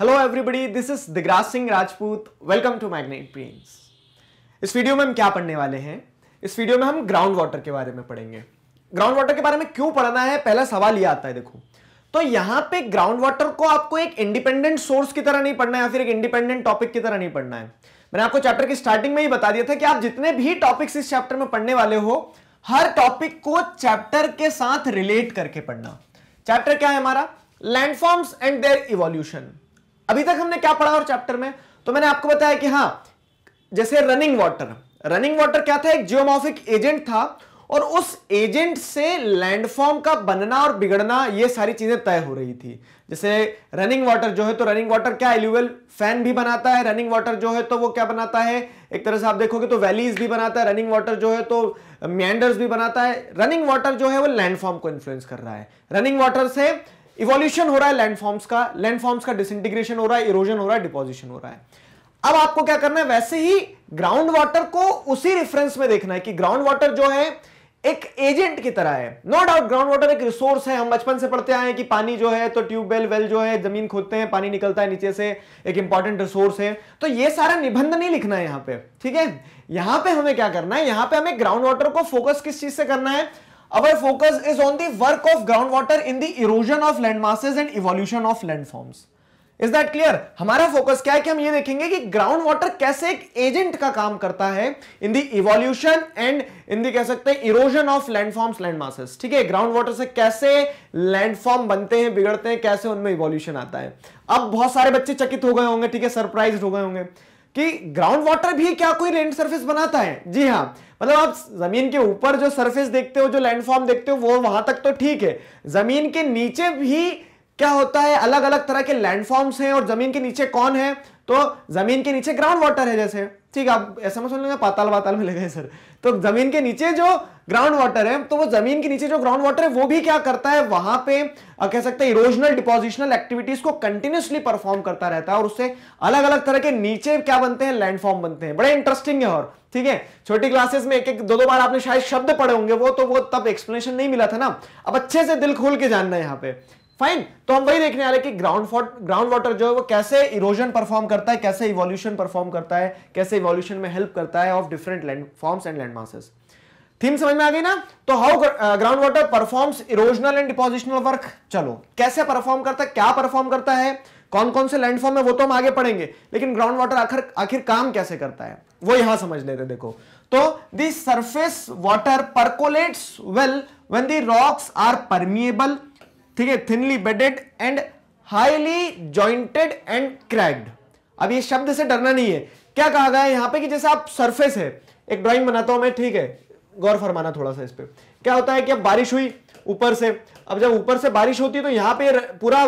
Hello everybody this is Digraj Singh Rajput welcome to Magnet Brains इस वीडियो में हम क्या पढ़ने वाले हैं इस वीडियो में हम ग्राउंड वाटर के बारे में पढ़ेंगे ग्राउंड वाटर के बारे में क्यों पढ़ना है पहला सवाल ये आता है देखो तो यहां पे ग्राउंड वाटर को आपको एक इंडिपेंडेंट सोर्स की तरह नहीं पढ़ना है या फिर एक इंडिपेंडेंट टॉपिक की तरह नहीं पढ़ना है मैंने आपको चैप्टर की स्टार्टिंग में ही बता दिया था कि आप जितने भी टॉपिक्स इस चैप्टर में पढ़ने वाले हो हर टॉपिक को चैप्टर के साथ रिलेट करके पढ़ना चैप्टर क्या है हमारा लैंडफॉर्म्स एंड देयर इवोल्यूशन अभी तक हमने क्या पढ़ा और चैप्टर में तो मैंने आपको बताया कि हाँ जैसे रनिंग वाटर रनिंग वाटर क्या था एक जियोमॉफिक एजेंट था और उस एजेंट से लैंडफॉर्म का बनना और बिगड़ना ये सारी चीजें तय हो रही थी जैसे रनिंग वाटर जो है तो रनिंग वाटर क्या एल्यूवल फैन भी बनाता है रनिंग वाटर जो है तो वो क्या बनाता है एक तरह से आप देखोगे तो वैलीज भी बनाता है रनिंग वाटर जो है तो मैंडर्स भी बनाता है रनिंग वाटर जो है वो लैंडफॉर्म को इन्फ्लुएंस कर रहा है रनिंग वाटर से इवोल्यूशन हो रहा है लैंडफॉर्म्स का लैंडफॉर्म्स का डिसइंटीग्रेशन हो रहा है इरोजन हो रहा है डिपोजिशन हो रहा है अब आपको क्या करना है वैसे ही ग्राउंड वाटर को उसी रेफरेंस में देखना है कि ग्राउंड वाटर जो है एक एजेंट की तरह है नो डाउट ग्राउंड वाटर एक रिसोर्स है हम बचपन से पढ़ते आए हैं कि पानी जो है तो ट्यूबवेल वेल जो है जमीन खोदते हैं पानी निकलता है नीचे से एक इंपॉर्टेंट रिसोर्स है तो ये सारा निबंध नहीं लिखना है यहां पे ठीक है यहां पे हमें क्या करना है यहां पे हमें ग्राउंड वाटर को फोकस किस चीज से करना है our focus is on the work of groundwater in the erosion of land masses and evolution of landforms. Is that clear हमारा फोकस क्या है कि हम ये देखेंगे कि ग्राउंड वाटर कैसे एक एजेंट का काम करता है इन दी इवोल्यूशन एंड इन दी कह सकते हैं erosion of landforms land masses ठीक है ग्राउंड वाटर से कैसे लैंडफॉर्म बनते हैं बिगड़ते हैं कैसे उनमें इवोल्यूशन आता है अब बहुत सारे बच्चे चकित हो गए होंगे ठीक है सरप्राइज हो गए होंगे कि ग्राउंड वाटर भी क्या कोई लैंड सरफेस बनाता है जी हाँ मतलब आप जमीन के ऊपर जो सरफेस देखते हो जो लैंडफॉर्म देखते हो वो वहां तक तो ठीक है जमीन के नीचे भी क्या होता है अलग अलग तरह के लैंडफॉर्म्स हैं और जमीन के नीचे कौन है तो जमीन के नीचे ग्राउंड वाटर है जैसे ठीक आप ऐसा मत लेंगे पाताल वाताल में लगे सर तो जमीन के नीचे जो ग्राउंड वाटर है तो वो जमीन के नीचे जो ग्राउंड वाटर है वो भी क्या करता है वहां पे आ, कह सकते हैं इरोजनल डिपोजिशनल एक्टिविटीज को कंटिन्यूसली परफॉर्म करता रहता है और उससे अलग अलग तरह के नीचे क्या बनते हैं लैंडफॉर्म बनते हैं बड़े इंटरेस्टिंग है और ठीक है छोटी क्लासेस में एक एक दो दो बार आपने शायद शब्द पढ़े होंगे वो तो वो तब एक्सप्लेनेशन नहीं मिला था ना अब अच्छे से दिल खोल के जानना है यहाँ पे फाइन तो हम वही देखने आ रहे कि ग्राउंड ग्राउंड वाटर जो है वो कैसे इरोजन परफॉर्म करता है कैसे इवोल्यूशन परफॉर्म करता है कैसे इवोल्यूशन में हेल्प करता है of different land forms and land masses theme समझ में आ गई ना तो how ground water performs erosional and depositional work चलो कैसे परफॉर्म करता है क्या परफॉर्म करता है कौन कौन से लैंडफॉर्म है वो तो हम आगे पढ़ेंगे लेकिन ग्राउंड वाटर आखिर आखिर काम कैसे करता है वो यहां समझ लेते देखो तो the surface water percolates well when the rocks are permeable ठीक है thinly bedded and highly jointed and cracked अब ये शब्द से डरना नहीं है क्या कहा गया है यहां पे कि जैसे आप सरफेस है एक ड्राइंग बनाता हूं मैं ठीक है गौर फरमाना थोड़ा सा इस पर क्या होता है कि अब बारिश हुई ऊपर से अब जब ऊपर से बारिश होती है तो यहां पे पूरा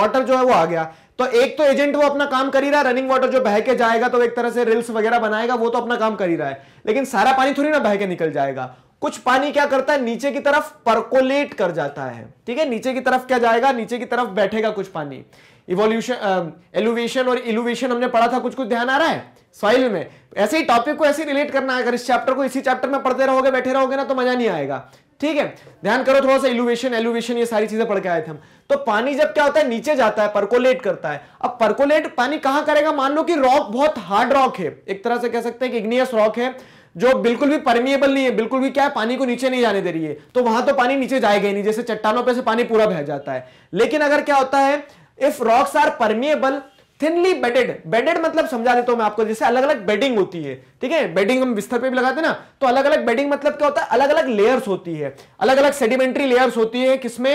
वाटर जो है वो आ गया तो एक तो एजेंट वो अपना काम कर ही रहा है रनिंग वाटर जो बह के जाएगा तो एक तरह से रिल्स वगैरह बनाएगा वो तो अपना काम कर ही रहा है लेकिन सारा पानी थोड़ी ना बह के निकल जाएगा कुछ पानी क्या करता है नीचे की तरफ परकोलेट कर जाता है ठीक है नीचे की तरफ क्या जाएगा नीचे की तरफ बैठेगा कुछ पानी इवोल्यूशन एलुवेशन और इलुवेशन हमने पढ़ा था कुछ कुछ ध्यान आ रहा है सॉइल में ऐसे ही टॉपिक को ऐसे रिलेट करना है अगर इस चैप्टर को इसी चैप्टर में पढ़ते रहोगे बैठे रहोगे ना तो मजा नहीं आएगा ठीक है ध्यान करो थोड़ा सा इलुवेशन एलुवेशन ये सारी चीजें पढ़ के आए थे हम तो पानी जब क्या होता है नीचे जाता है परकोलेट करता है अब परकोलेट पानी कहां करेगा मान लो कि रॉक बहुत हार्ड रॉक है एक तरह से कह सकते हैं कि इग्नियस रॉक है जो बिल्कुल भी परमिएबल नहीं है बिल्कुल भी क्या है पानी को नीचे नहीं जाने दे रही है तो वहां तो पानी नीचे जाएगा नहीं जैसे चट्टानों पर से पानी पूरा बह जाता है लेकिन अगर क्या होता है if rocks are permeable thinly bedded bedded मतलब समझा देता हूं मैं आपको जैसे अलग अलग बेडिंग होती है ठीक है बेडिंग हम बिस्तर पे भी लगाते हैं ना तो अलग अलग बेडिंग मतलब क्या होता है अलग अलग लेयर्स होती है अलग अलग सेडिमेंट्री लेयर्स होती है किसमें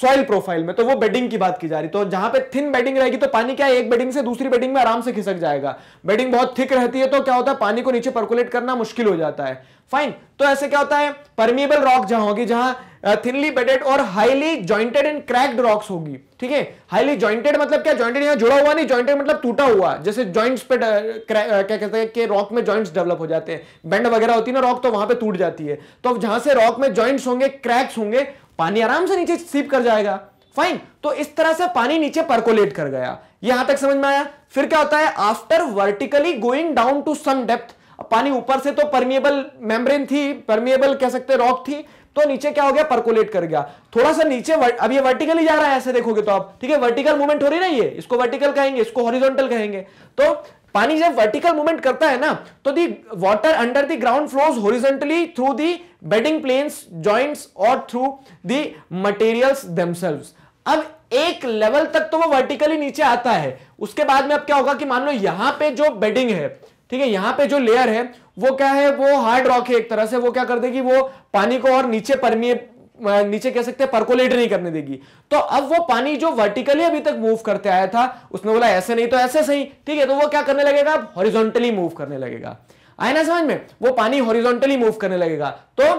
सॉइल प्रोफाइल में तो वो बेडिंग की बात की जा रही तो जहां पे थिन बेडिंग रहेगी तो पानी क्या है एक बेडिंग से दूसरी बेडिंग में आराम से खिसक जाएगा बेडिंग बहुत थिक रहती है तो क्या होता है पानी को नीचे परकुलेट करना मुश्किल हो जाता है फाइन तो ऐसे क्या होता है परमिएबल रॉक जहां होगी जहां थिनली बेडेड और highly jointed and cracked rocks होगी ठीक है हाईली ज्वाइंटेड मतलब क्या ज्वाइंटेड यहां जुड़ा हुआ नहीं ज्वाइंटेड मतलब टूटा हुआ जैसे ज्वाइंट्स पे क्या कहते हैं कि रॉक में ज्वाइंट्स डेवलप हो जाते हैं बेंड वगैरह होती है ना रॉक तो वहां पे टूट जाती है तो जहां से रॉक में ज्वाइंट्स होंगे क्रैक्स होंगे पानी आराम से नीचे सीप कर जाएगा फाइन तो इस तरह से पानी नीचे परकोलेट कर गया यहां तक समझ में आया फिर क्या होता है after vertically going down to some depth पानी ऊपर से तो परमिएबल मेम्ब्रेन थी परमिएबल कह सकते रॉक थी तो नीचे क्या हो गया परकोलेट कर गया थोड़ा सा नीचे अब ये वर्टिकली जा रहा है ऐसे देखोगे तो आप ठीक है वर्टिकल मूवमेंट हो रही ना ये इसको वर्टिकल कहेंगे इसको हॉरिजॉन्टल कहेंगे तो पानी जब वर्टिकल मूवमेंट करता है ना तो the water under the ground flows horizontally through the bedding planes joints और थ्रू दी मटेरियल्स दमसेल्व अब एक लेवल तक तो वो वर्टिकली नीचे आता है उसके बाद में अब क्या होगा कि मान लो यहां पे जो बेडिंग है ठीक है यहां पे जो लेयर है वो क्या है वो हार्ड रॉक है एक तरह से वो क्या कर देगी वो पानी को और नीचे परमिए नीचे कह सकते हैं परकोलेट नहीं करने देगी तो अब वो पानी जो वर्टिकली अभी तक मूव करते आया था उसने बोला ऐसे नहीं तो ऐसे सही ठीक है तो वो क्या करने लगेगा अब हॉरिजोंटली मूव करने लगेगा आया ना समझ में वो पानी हॉरिजोंटली मूव करने लगेगा तो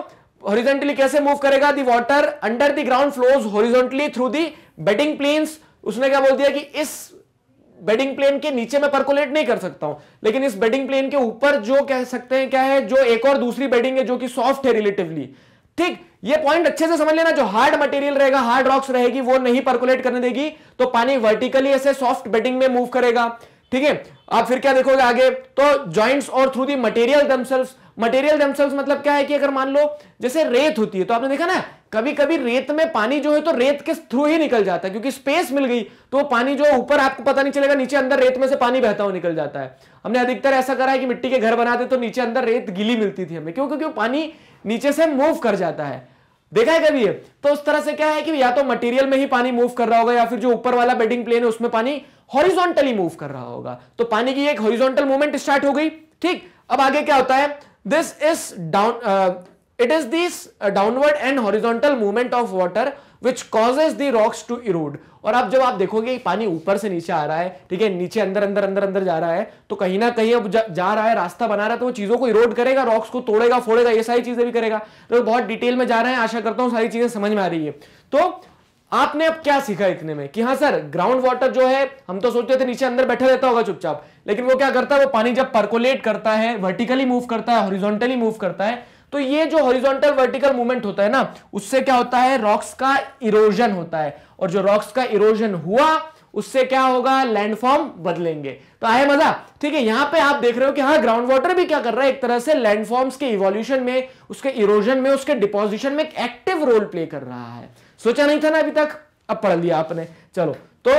हॉरिजोंटली कैसे मूव करेगा the water under the ground flows horizontally through the bedding planes उसने क्या बोल दिया कि इस बेडिंग प्लेन के नीचे मैं परकोलेट नहीं कर सकता हूं लेकिन इस बेडिंग प्लेन के ऊपर जो कह सकते हैं क्या है जो एक और दूसरी बेडिंग है जो कि सॉफ्ट है रिलेटिवली ठीक ये पॉइंट अच्छे से समझ लेना जो हार्ड मटेरियल रहेगा हार्ड रॉक्स रहेगी वो नहीं परकुलेट करने देगी तो पानी वर्टिकली ऐसे सॉफ्ट बेटिंग में मूव करेगा ठीक है आप फिर क्या देखोगे आगे तो जॉइंट्स और through the material themselves material मतलब क्या है कि अगर मान लो जैसे रेत होती है तो आपने देखा ना कभी कभी रेत में पानी जो है तो रेत के थ्रू ही निकल जाता है क्योंकि स्पेस मिल गई तो पानी जो ऊपर आपको पता नहीं चलेगा नीचे अंदर रेत में से पानी बहता हुआ निकल जाता है हमने अधिकतर ऐसा करा है कि मिट्टी के घर बनाते तो नीचे अंदर रेत गिली मिलती थी हमें क्योंकि वो पानी नीचे से मूव कर जाता है देखा है कभी तो उस तरह से क्या है कि या तो मटेरियल में ही पानी मूव कर रहा होगा या फिर जो ऊपर वाला बेडिंग प्लेन है उसमें पानी हॉरिजोंटली मूव कर रहा होगा तो पानी की एक हॉरिजोंटल मूवमेंट स्टार्ट हो गई ठीक अब आगे क्या होता है this is down uh, it is this uh, downward and horizontal movement of water which causes the rocks to erode और अब जब आप देखोगे पानी ऊपर से नीचे आ रहा है ठीक है नीचे अंदर अंदर अंदर अंदर जा रहा है तो कहीं ना कहीं अब जा, जा रहा है रास्ता बना रहा है तो वो चीजों को इरोड करेगा रॉक्स को तोड़ेगा फोड़ेगा ये सारी चीजें भी करेगा तो बहुत डिटेल में जा रहे हैं आशा करता हूं सारी चीजें समझ में आ रही है तो आपने अब क्या सीखा इतने में कि हाँ सर ग्राउंड वाटर जो है हम तो सोचते थे नीचे अंदर बैठा रहता होगा चुपचाप लेकिन वो क्या करता है वो पानी जब परकोलेट करता है वर्टिकली मूव करता है हॉरिजॉन्टली मूव करता है तो ये जो हॉरिजॉन्टल वर्टिकल मूवमेंट होता है ना उससे क्या होता है रॉक्स का इरोजन होता है और जो रॉक्स का इरोजन हुआ उससे क्या होगा लैंडफॉर्म बदलेंगे तो आए मजा ठीक है यहां पे आप देख रहे हो कि हाँ ग्राउंड वाटर भी क्या कर रहा है एक तरह से लैंडफॉर्म्स के इवोल्यूशन में उसके इरोजन में उसके डिपोजिशन में एक एक्टिव रोल प्ले कर रहा है सोचा नहीं था ना अभी तक अब पढ़ लिया आपने चलो तो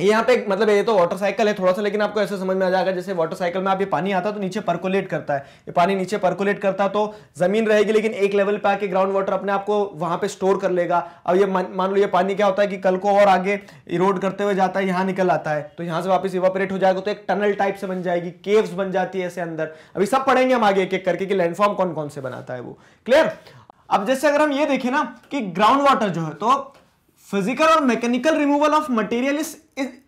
यहाँ पे मतलब ये तो वाटर साइकिल है थोड़ा सा लेकिन आपको ऐसे समझ में आ जाएगा जैसे वाटर साइकिल में आप ये पानी आता है तो नीचे परकोलेट करता है ये पानी नीचे परकोलेट करता है तो जमीन रहेगी लेकिन एक लेवल पे आके ग्राउंड वाटर अपने आप को वहां पे स्टोर कर लेगा अब ये मान लो ये पानी क्या होता है कि कल को और आगे इरोड करते हुए जाता है यहाँ निकल आता है तो यहाँ से वापस इवापरेट हो जाएगा तो एक टनल टाइप से बन जाएगी केव्स बन जाती है ऐसे अंदर अभी सब पढ़ेंगे हम आगे एक एक करके कि लैंडफॉर्म कौन कौन से बनाता है वो क्लियर अब जैसे अगर हम ये देखें ना कि ग्राउंड वाटर जो है तो फिजिकल और mechanical removal of material is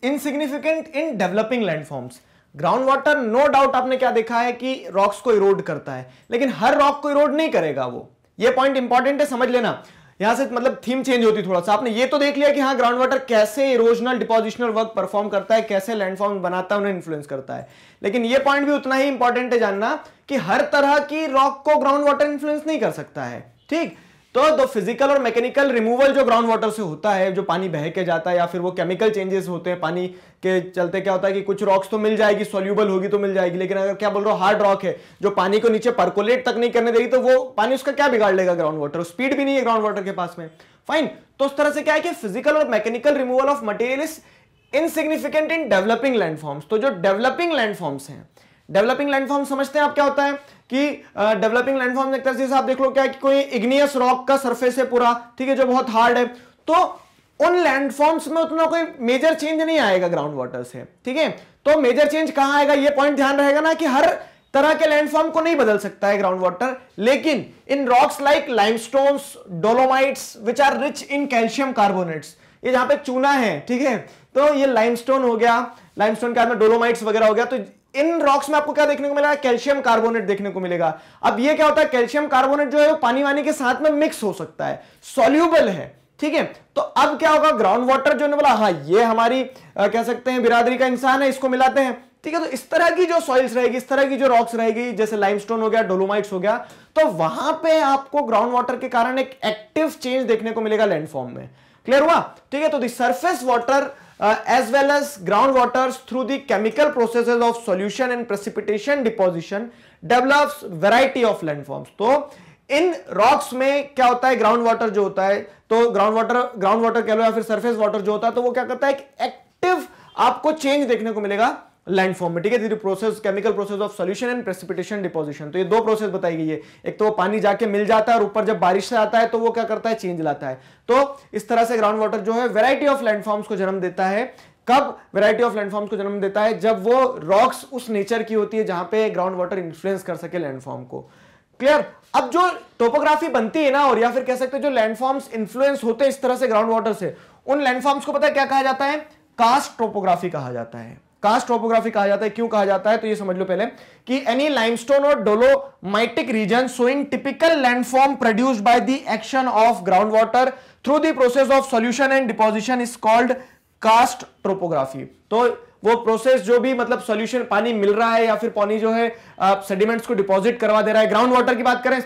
insignificant in developing landforms ground water no doubt आपने क्या देखा है कि रॉक्स को इरोड करता है लेकिन हर रॉक को इरोड नहीं करेगा वो ये पॉइंट इंपॉर्टेंट है समझ लेना यहां से मतलब थीम चेंज होती थोड़ा सा आपने ये तो देख लिया कि हाँ ग्राउंड वाटर कैसे इरोजनल डिपोजिशनल वर्क परफॉर्म करता है कैसे लैंडफॉर्म बनाता है उन्हें इन्फ्लुएंस करता है लेकिन ये पॉइंट भी उतना ही इंपॉर्टेंट है जानना कि हर तरह की रॉक को ग्राउंड वाटर इन्फ्लुएंस नहीं कर सकता है ठीक तो द फिजिकल और मैकेनिकल रिमूवल जो ग्राउंड वाटर से होता है जो पानी बह के जाता है या फिर वो केमिकल चेंजेस होते हैं पानी के चलते क्या होता है कि कुछ रॉक्स तो मिल जाएगी सोल्यूबल होगी तो मिल जाएगी लेकिन अगर क्या बोल रहा हो हार्ड रॉक है जो पानी को नीचे परकोलेट तक नहीं करने देगी तो वो पानी उसका क्या बिगाड़ लेगा ग्राउंड वाटर स्पीड भी नहीं है ग्राउंड वाटर के पास में फाइन तो उस तरह से क्या है कि फिजिकल और mechanical removal of material is insignificant in developing landforms तो जो डेवलपिंग लैंडफॉर्म्स हैं डेवलपिंग लैंडफॉर्म समझते हैं आप क्या होता है कि डेवलपिंग लैंडफॉर्म एक तरह से आप देख लो क्या कि कोई इग्नियस रॉक का सरफेस है पूरा ठीक है जो बहुत हार्ड है तो उन लैंडफॉर्म्स में उतना कोई मेजर चेंज नहीं आएगा ग्राउंड वाटर से ठीक है तो मेजर चेंज कहां आएगा ये पॉइंट ध्यान रहेगा ना कि हर तरह के लैंडफॉर्म को नहीं बदल सकता है ग्राउंड वाटर लेकिन in rocks like limestones dolomites which are rich in calcium carbonates ये जहां पे चूना है ठीक है तो ये लाइमस्टोन हो गया लाइमस्टोन के अंदर डोलोमाइट्स वगैरह हो गया तो इन रॉक्स में आपको क्या देखने को मिला कैल्शियम कार्बोनेट देखने को मिलेगा अब ये क्या होता है कैल्शियम कार्बोनेट जो है वो पानी वानी के साथ में मिक्स हो सकता है सोल्यूबल है ठीक है तो अब क्या होगा ग्राउंड वाटर जो बोला हाँ ये हमारी आ, कह सकते हैं बिरादरी का इंसान है इसको मिलाते हैं ठीक है तो इस तरह की जो सॉइल्स रहेगी इस तरह की जो रॉक्स रहेगी जैसे लाइमस्टोन हो गया डोलोमाइट्स हो गया तो वहां पे आपको ग्राउंड वाटर के कारण एक एक्टिव चेंज देखने को मिलेगा लैंडफॉर्म में क्लियर हुआ ठीक है तो दर्फेस surface water uh, as well as groundwaters through the chemical processes of solution and precipitation deposition develops variety of landforms. so इन रॉक्स में क्या होता है ग्राउंड वाटर जो होता है तो ग्राउंड वाटर ग्राउंड वाटर कह लो या फिर सरफेस वाटर जो होता है तो वो क्या करता है एक एक्टिव आपको चेंज देखने को मिलेगा लैंड फॉर्म में ठीक है process chemical process of solution and precipitation deposition तो ये दो प्रोसेस बताई गई है एक तो वो पानी जाके मिल जाता है और ऊपर जब बारिश से आता है तो वो क्या करता है चेंज लाता है तो इस तरह से ग्राउंड वाटर जो है वेराइटी ऑफ लैंडफॉर्म्स को जन्म देता है कब वैरायटी ऑफ लैंडफॉर्म्स को जन्म देता है जब वो रॉक्स उस नेचर की होती है जहां पे ग्राउंड वाटर इन्फ्लुएंस कर सके लैंडफॉर्म को क्लियर अब जो टोपोग्राफी बनती है ना और या फिर कह सकते हैं जो लैंडफॉर्म्स इन्फ्लुएंस होते हैं इस तरह से ग्राउंड वाटर से उन लैंडफॉर्म्स को पता है क्या कहा जाता है कास्ट टोपोग्राफी कहा जाता है कास्ट टोपोग्राफी कहा जाता है क्यों कहा जाता है तो ये समझ लो पहले कि एनी लाइमस्टोन और dolomitic region showing typical landform produced by the action of ground water through the process of solution and deposition is called karst topography तो वो प्रोसेस जो भी मतलब सोल्यूशन पानी मिल रहा है या फिर पानी जो है सेडिमेंट्स को डिपॉजिट करवा दे रहा है ग्राउंड वाटर की बात करें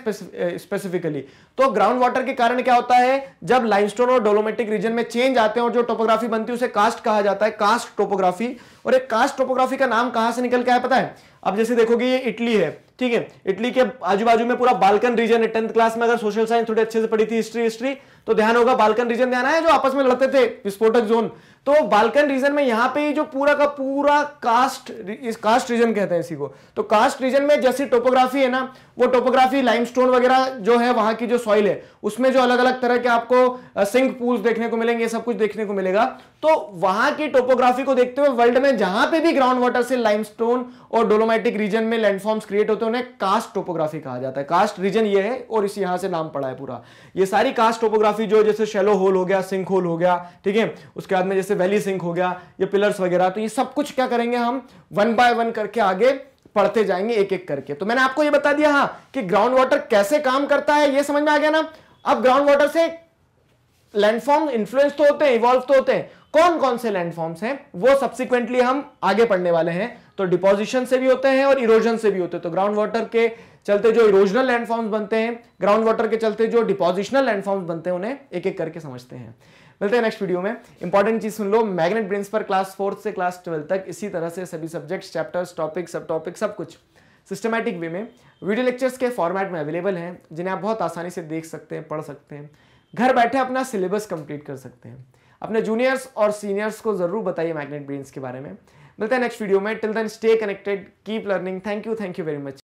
स्पेसिफिकली तो ग्राउंड वाटर के कारण क्या होता है जब लाइमस्टोन और डोलोमेटिक रीजन में चेंज आते हैं और जो टोपोग्राफी बनती है उसे कास्ट कहा जाता है कास्ट टोपोग्राफी और एक कास्ट टोपोग्राफी का नाम कहां से निकल के आया पता है अब जैसे देखोगे ये इटली है ठीक है इटली के आजू बाजू में पूरा बाल्कन रीजन है टेंथ क्लास में अगर सोशल साइंस थोड़ी अच्छे से पढ़ी थी हिस्ट्री हिस्ट्री तो ध्यान होगा बाल्कन रीजन ध्यान आया जो आपस में लड़ते थे विस्फोटक जोन तो बाल्कन रीजन में यहाँ पे जो पूरा का पूरा कास्ट इस कास्ट रीजन कहते हैं इसी को तो कास्ट रीजन में जैसी टोपोग्राफी है ना वो टोपोग्राफी लाइमस्टोन वगैरह जो है वहां की जो सॉइल है उसमें जो अलग अलग तरह के आपको सिंक पूल्स देखने को मिलेंगे सब कुछ देखने को मिलेगा तो वहां की टोपोग्राफी को देखते हुए वर्ल्ड में जहां पे भी ग्राउंड वाटर से लाइमस्टोन और डोलोमेटिक रीजन में लैंडफॉर्म्स क्रिएट होते हैं उन्हें कास्ट टोपोग्राफी कहा जाता है कास्ट रीजन ये है और इस यहां से नाम पड़ा है पूरा ये सारी कास्ट टोपोग्राफी जो जैसे शेलो होल हो गया सिंक होल हो गया ठीक है उसके बाद में जैसे वैली सिंक हो गया ये पिलर्स वगैरह तो ये सब कुछ क्या करेंगे हम वन बाय वन करके आगे पढ़ते जाएंगे एक एक करके तो मैंने आपको ये बता दिया हाँ कि ग्राउंड वाटर कैसे काम करता है ये समझ में आ गया ना अब ग्राउंड वाटर से लैंडफॉर्म इन्फ्लुएंस तो होते हैं इवॉल्व तो होते हैं कौन कौन से लैंडफॉर्म्स हैं वो सब्सिक्वेंटली हम आगे पढ़ने वाले हैं तो डिपोजिशन से भी होते हैं और इरोजन से भी होते हैं तो ग्राउंड वाटर के चलते जो इरोजनल लैंडफॉर्म्स बनते हैं ग्राउंड वाटर के चलते जो डिपोजिशनल लैंडफॉर्म्स बनते हैं उन्हें एक एक करके समझते हैं मिलते हैं नेक्स्ट वीडियो में इंपॉर्टेंट चीज सुन लो मैग्नेट ब्रेन्स पर क्लास फोर्थ से क्लास ट्वेल्थ तक इसी तरह से सभी subject chapters topic subtopic सब कुछ सिस्टमैटिक वे में वीडियो लेक्चर्स के फॉर्मेट में अवेलेबल हैं जिन्हें आप बहुत आसानी से देख सकते हैं पढ़ सकते हैं घर बैठे अपना सिलेबस कंप्लीट कर सकते हैं अपने जूनियर्स और सीनियर्स को जरूर बताइए मैग्नेट ब्रेन्स के बारे में मिलते हैं नेक्स्ट वीडियो में till then stay connected keep learning thank you thank you very much